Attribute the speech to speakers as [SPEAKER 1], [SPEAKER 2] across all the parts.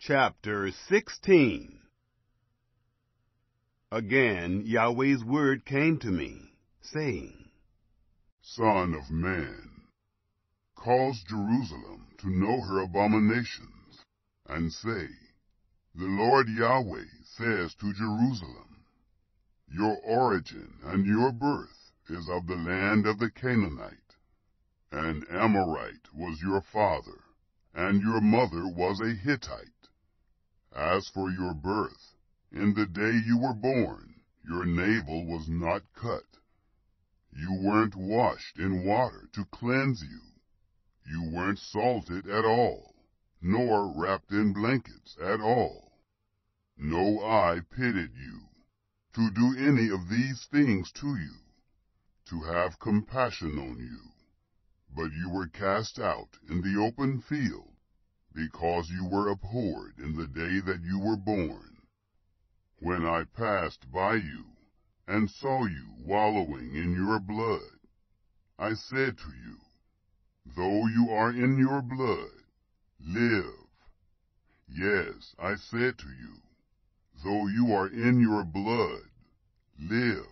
[SPEAKER 1] Chapter 16 Again Yahweh's word came to me, saying,
[SPEAKER 2] Son of man, cause Jerusalem to know her abominations, and say, The Lord Yahweh says to Jerusalem, Your origin and your birth is of the land of the Canaanite, and Amorite was your father, and your mother was a Hittite. As for your birth, in the day you were born, your navel was not cut. You weren't washed in water to cleanse you. You weren't salted at all, nor wrapped in blankets at all. No eye pitied you, to do any of these things to you, to have compassion on you. But you were cast out in the open field, because you were abhorred in the day that you were born. When I passed by you, and saw you wallowing in your blood, I said to you, Though you are in your blood, live. Yes, I said to you, Though you are in your blood, live.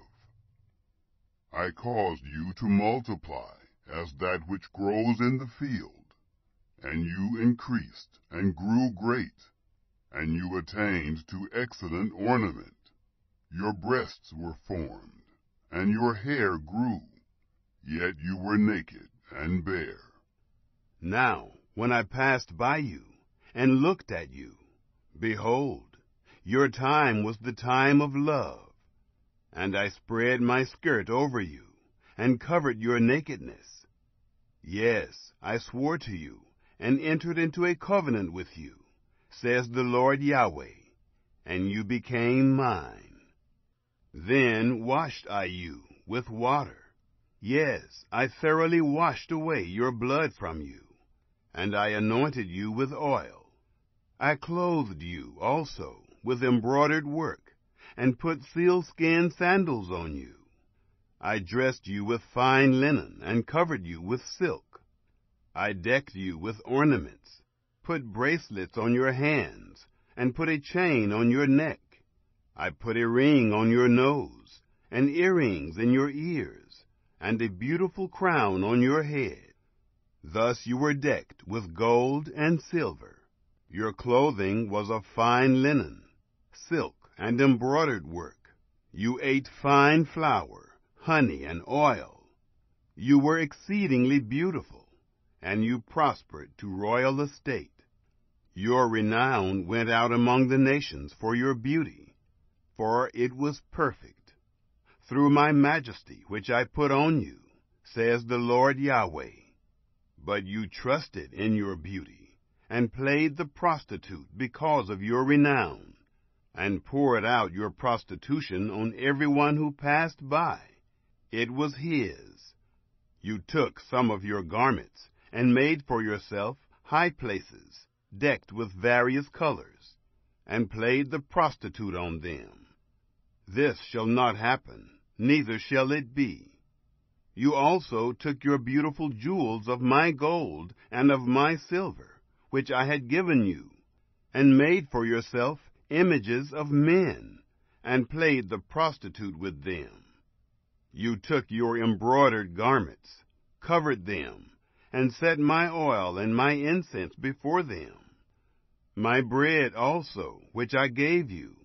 [SPEAKER 2] I caused you to multiply as that which grows in the field. And you increased, and grew great, and you attained to excellent ornament. Your breasts were formed, and your hair grew,
[SPEAKER 1] yet you were naked and bare. Now, when I passed by you, and looked at you, behold, your time was the time of love, and I spread my skirt over you, and covered your nakedness. Yes, I swore to you, and entered into a covenant with you, says the Lord Yahweh, and you became mine. Then washed I you with water. Yes, I thoroughly washed away your blood from you, and I anointed you with oil. I clothed you also with embroidered work, and put sealskin sandals on you. I dressed you with fine linen, and covered you with silk. I decked you with ornaments, put bracelets on your hands, and put a chain on your neck. I put a ring on your nose, and earrings in your ears, and a beautiful crown on your head. Thus you were decked with gold and silver. Your clothing was of fine linen, silk, and embroidered work. You ate fine flour, honey, and oil. You were exceedingly beautiful and you prospered to royal estate. Your renown went out among the nations for your beauty, for it was perfect. Through my majesty which I put on you, says the Lord Yahweh. But you trusted in your beauty, and played the prostitute because of your renown, and poured out your prostitution on everyone who passed by. It was his. You took some of your garments, and made for yourself high places, decked with various colors, and played the prostitute on them. This shall not happen, neither shall it be. You also took your beautiful jewels of my gold and of my silver, which I had given you, and made for yourself images of men, and played the prostitute with them. You took your embroidered garments, covered them, and set my oil and my incense before them. My bread also, which I gave you,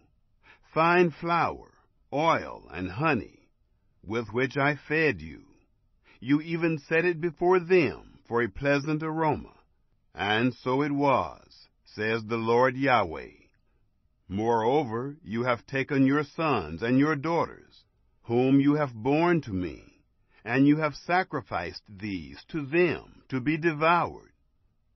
[SPEAKER 1] fine flour, oil, and honey, with which I fed you. You even set it before them for a pleasant aroma. And so it was, says the Lord Yahweh. Moreover, you have taken your sons and your daughters, whom you have borne to me, and you have sacrificed these to them to be devoured.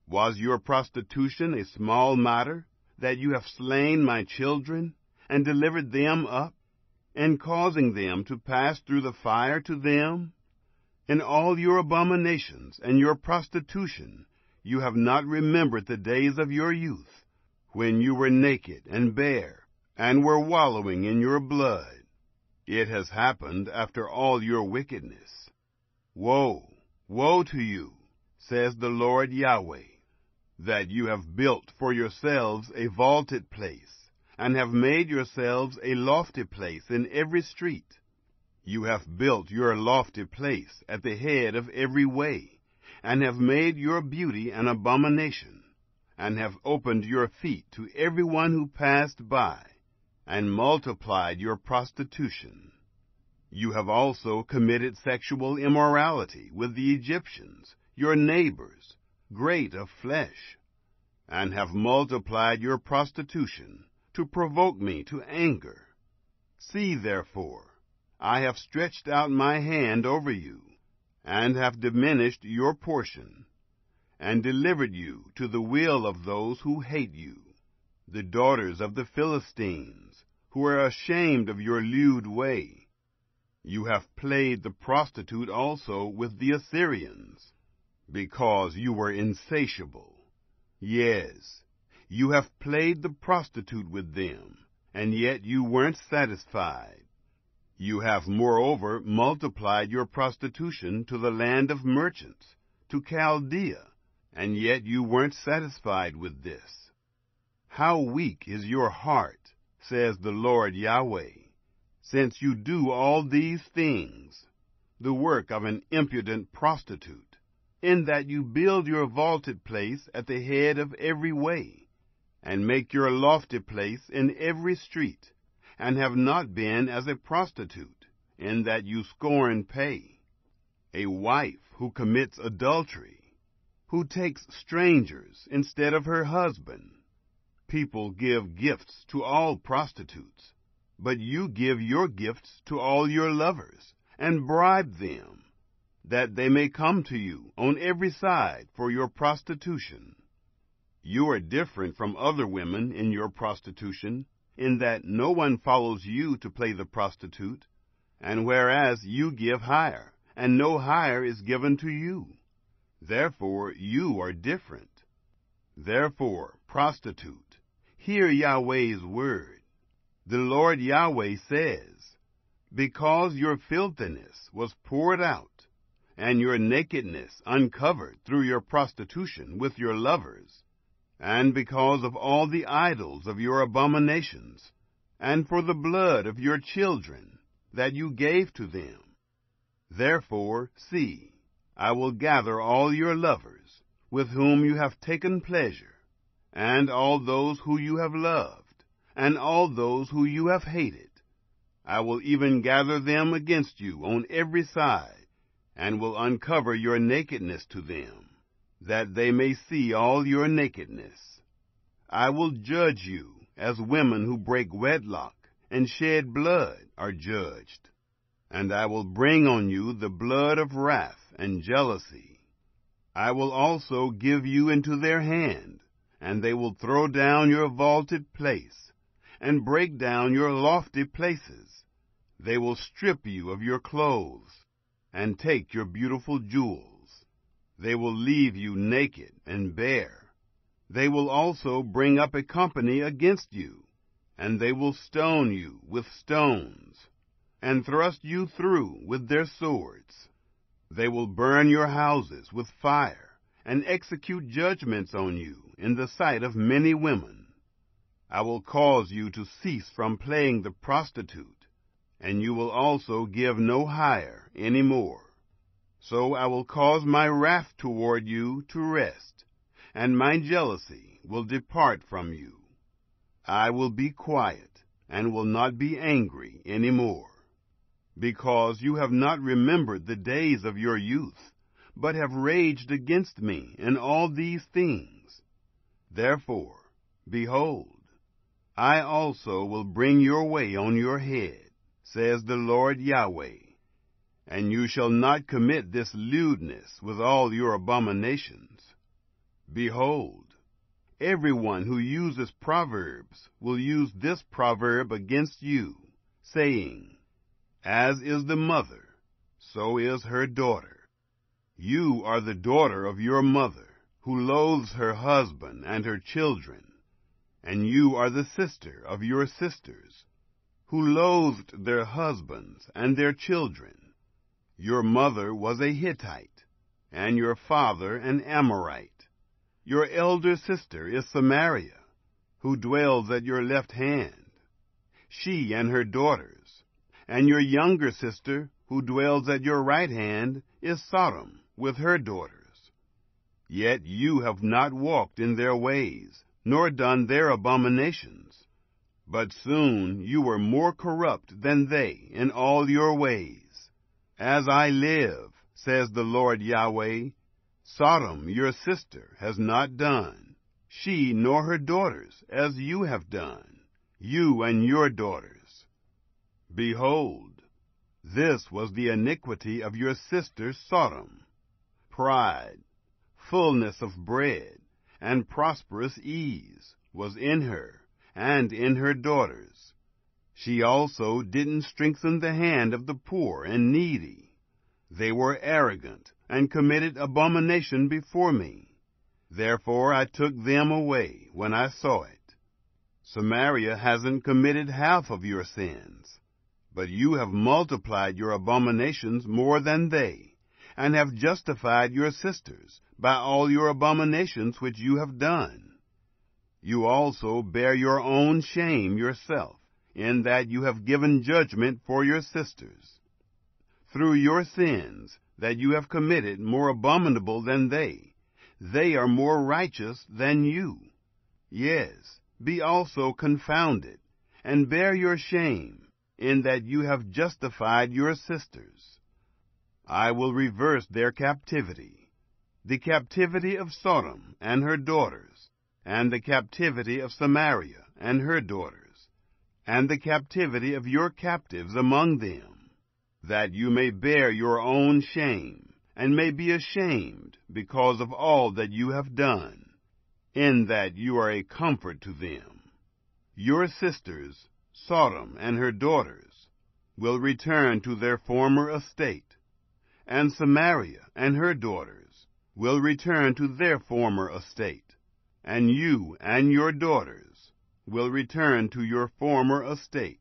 [SPEAKER 1] Was your prostitution a small matter, that you have slain my children, and delivered them up, and causing them to pass through the fire to them? In all your abominations and your prostitution, you have not remembered the days of your youth, when you were naked and bare, and were wallowing in your blood. It has happened after all your wickedness. Woe, woe to you, says the Lord Yahweh, that you have built for yourselves a vaulted place, and have made yourselves a lofty place in every street. You have built your lofty place at the head of every way, and have made your beauty an abomination, and have opened your feet to every one who passed by and multiplied your prostitution. You have also committed sexual immorality with the Egyptians, your neighbors, great of flesh, and have multiplied your prostitution to provoke me to anger. See therefore, I have stretched out my hand over you, and have diminished your portion, and delivered you to the will of those who hate you the daughters of the Philistines, who are ashamed of your lewd way. You have played the prostitute also with the Assyrians, because you were insatiable. Yes, you have played the prostitute with them, and yet you weren't satisfied. You have moreover multiplied your prostitution to the land of merchants, to Chaldea, and yet you weren't satisfied with this. How weak is your heart, says the Lord Yahweh, since you do all these things, the work of an impudent prostitute, in that you build your vaulted place at the head of every way, and make your lofty place in every street, and have not been as a prostitute, in that you scorn pay. A wife who commits adultery, who takes strangers instead of her husband, people give gifts to all prostitutes, but you give your gifts to all your lovers, and bribe them, that they may come to you on every side for your prostitution. You are different from other women in your prostitution, in that no one follows you to play the prostitute, and whereas you give hire, and no hire is given to you. Therefore, you are different. Therefore, prostitute, Hear Yahweh's word. The Lord Yahweh says, Because your filthiness was poured out, and your nakedness uncovered through your prostitution with your lovers, and because of all the idols of your abominations, and for the blood of your children that you gave to them. Therefore, see, I will gather all your lovers, with whom you have taken pleasure, and all those who you have loved, and all those who you have hated. I will even gather them against you on every side, and will uncover your nakedness to them, that they may see all your nakedness. I will judge you as women who break wedlock and shed blood are judged. And I will bring on you the blood of wrath and jealousy. I will also give you into their hand, and they will throw down your vaulted place, and break down your lofty places. They will strip you of your clothes, and take your beautiful jewels. They will leave you naked and bare. They will also bring up a company against you, and they will stone you with stones, and thrust you through with their swords. They will burn your houses with fire and execute judgments on you in the sight of many women. I will cause you to cease from playing the prostitute, and you will also give no hire any more. So I will cause my wrath toward you to rest, and my jealousy will depart from you. I will be quiet, and will not be angry any more, because you have not remembered the days of your youth but have raged against me in all these things. Therefore, behold, I also will bring your way on your head, says the Lord Yahweh, and you shall not commit this lewdness with all your abominations. Behold, everyone who uses proverbs will use this proverb against you, saying, As is the mother, so is her daughter. You are the daughter of your mother, who loathes her husband and her children, and you are the sister of your sisters, who loathed their husbands and their children. Your mother was a Hittite, and your father an Amorite. Your elder sister is Samaria, who dwells at your left hand, she and her daughters, and your younger sister, who dwells at your right hand, is Sodom with her daughters. Yet you have not walked in their ways, nor done their abominations. But soon you were more corrupt than they in all your ways. As I live, says the Lord Yahweh, Sodom your sister has not done, she nor her daughters, as you have done, you and your daughters. Behold, this was the iniquity of your sister Sodom pride, fullness of bread, and prosperous ease was in her and in her daughters. She also didn't strengthen the hand of the poor and needy. They were arrogant and committed abomination before me. Therefore I took them away when I saw it. Samaria hasn't committed half of your sins, but you have multiplied your abominations more than they and have justified your sisters by all your abominations which you have done. You also bear your own shame yourself, in that you have given judgment for your sisters. Through your sins that you have committed more abominable than they, they are more righteous than you. Yes, be also confounded, and bear your shame, in that you have justified your sisters. I will reverse their captivity, the captivity of Sodom and her daughters, and the captivity of Samaria and her daughters, and the captivity of your captives among them, that you may bear your own shame, and may be ashamed because of all that you have done, in that you are a comfort to them. Your sisters, Sodom and her daughters, will return to their former estate, and Samaria and her daughters will return to their former estate, and you and your daughters will return to your former estate.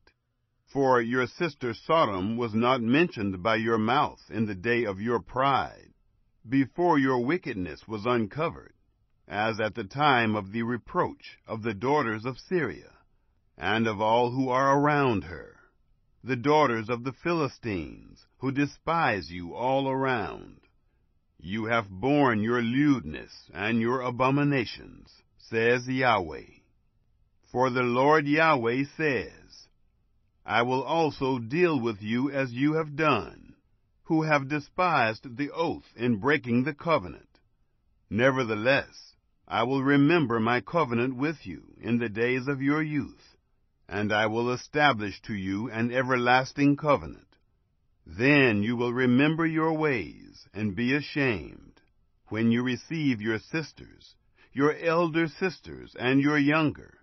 [SPEAKER 1] For your sister Sodom was not mentioned by your mouth in the day of your pride, before your wickedness was uncovered, as at the time of the reproach of the daughters of Syria, and of all who are around her, the daughters of the Philistines, who despise you all around. You have borne your lewdness and your abominations, says Yahweh. For the Lord Yahweh says, I will also deal with you as you have done, who have despised the oath in breaking the covenant. Nevertheless, I will remember my covenant with you in the days of your youth, and I will establish to you an everlasting covenant then you will remember your ways and be ashamed when you receive your sisters, your elder sisters, and your younger,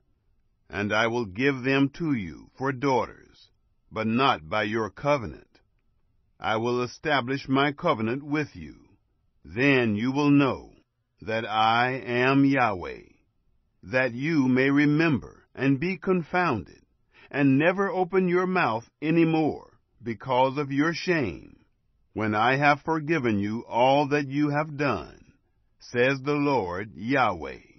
[SPEAKER 1] and I will give them to you for daughters, but not by your covenant. I will establish my covenant with you. Then you will know that I am Yahweh, that you may remember and be confounded, and never open your mouth any more because of your shame, when I have forgiven you all that you have done, says the Lord Yahweh.